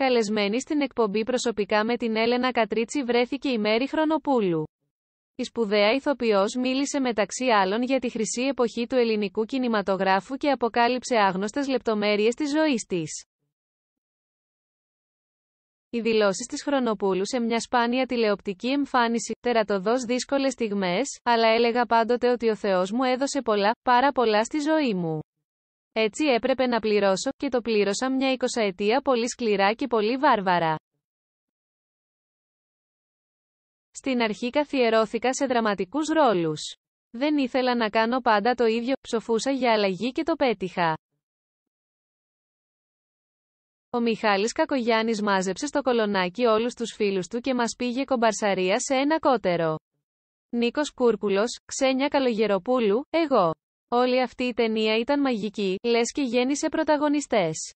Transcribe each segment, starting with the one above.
Καλεσμένη στην εκπομπή προσωπικά με την Έλενα Κατρίτσι βρέθηκε η Μέρη Χρονοπούλου. Η σπουδαία ηθοποιός μίλησε μεταξύ άλλων για τη χρυσή εποχή του ελληνικού κινηματογράφου και αποκάλυψε άγνωστες λεπτομέρειες της ζωής της. Οι δηλώσεις της Χρονοπούλου σε μια σπάνια τηλεοπτική εμφάνιση, τερατοδός δύσκολες στιγμές, αλλά έλεγα πάντοτε ότι ο Θεός μου έδωσε πολλά, πάρα πολλά στη ζωή μου. Έτσι έπρεπε να πληρώσω, και το πλήρωσα μια εικοσαετία πολύ σκληρά και πολύ βάρβαρα. Στην αρχή καθιερώθηκα σε δραματικούς ρόλους. Δεν ήθελα να κάνω πάντα το ίδιο, ψοφούσα για αλλαγή και το πέτυχα. Ο Μιχάλης Κακογιάννης μάζεψε στο κολονάκι όλους τους φίλους του και μας πήγε κομπαρσαρία σε ένα κότερο. Νίκος Κούρκουλος, Ξένια Καλογεροπούλου, εγώ. Όλη αυτή η ταινία ήταν μαγική, λες και γέννησε πρωταγωνιστές.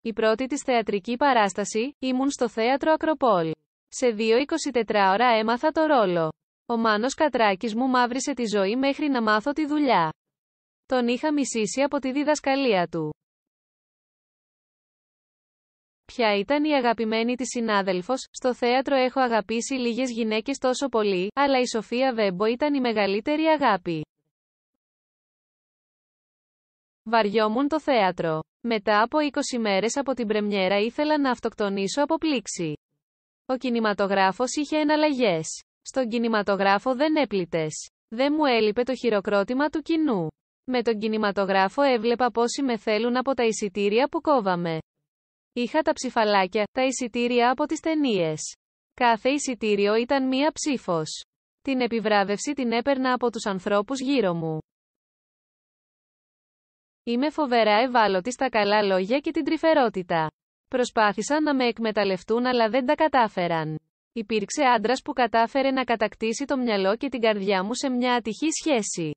Η πρώτη της θεατρική παράσταση, ήμουν στο θέατρο Ακροπόλ. Σε δύο 24 ώρα έμαθα το ρόλο. Ο Μάνος Κατράκης μου μαύρισε τη ζωή μέχρι να μάθω τη δουλειά. Τον είχα μισήσει από τη διδασκαλία του ποια ήταν η αγαπημένη της συνάδελφος, στο θέατρο έχω αγαπήσει λίγες γυναίκες τόσο πολύ, αλλά η Σοφία Βέμπο ήταν η μεγαλύτερη αγάπη. Βαριόμουν το θέατρο. Μετά από 20 μέρες από την πρεμιέρα ήθελα να αυτοκτονήσω από πλήξη. Ο κινηματογράφος είχε εναλλαγές. Στον κινηματογράφο δεν έπλητες. Δεν μου έλειπε το χειροκρότημα του κοινού. Με τον κινηματογράφο έβλεπα πόσοι με θέλουν από τα εισιτήρια που κόβαμε. Είχα τα ψηφαλάκια, τα εισιτήρια από τις ταινίες. Κάθε εισιτήριο ήταν μία ψήφος. Την επιβράβευση την έπαιρνα από τους ανθρώπους γύρω μου. Είμαι φοβερά ευάλωτη στα καλά λόγια και την τρυφερότητα. Προσπάθησαν να με εκμεταλλευτούν αλλά δεν τα κατάφεραν. Υπήρξε άντρας που κατάφερε να κατακτήσει το μυαλό και την καρδιά μου σε μια ατυχή σχέση.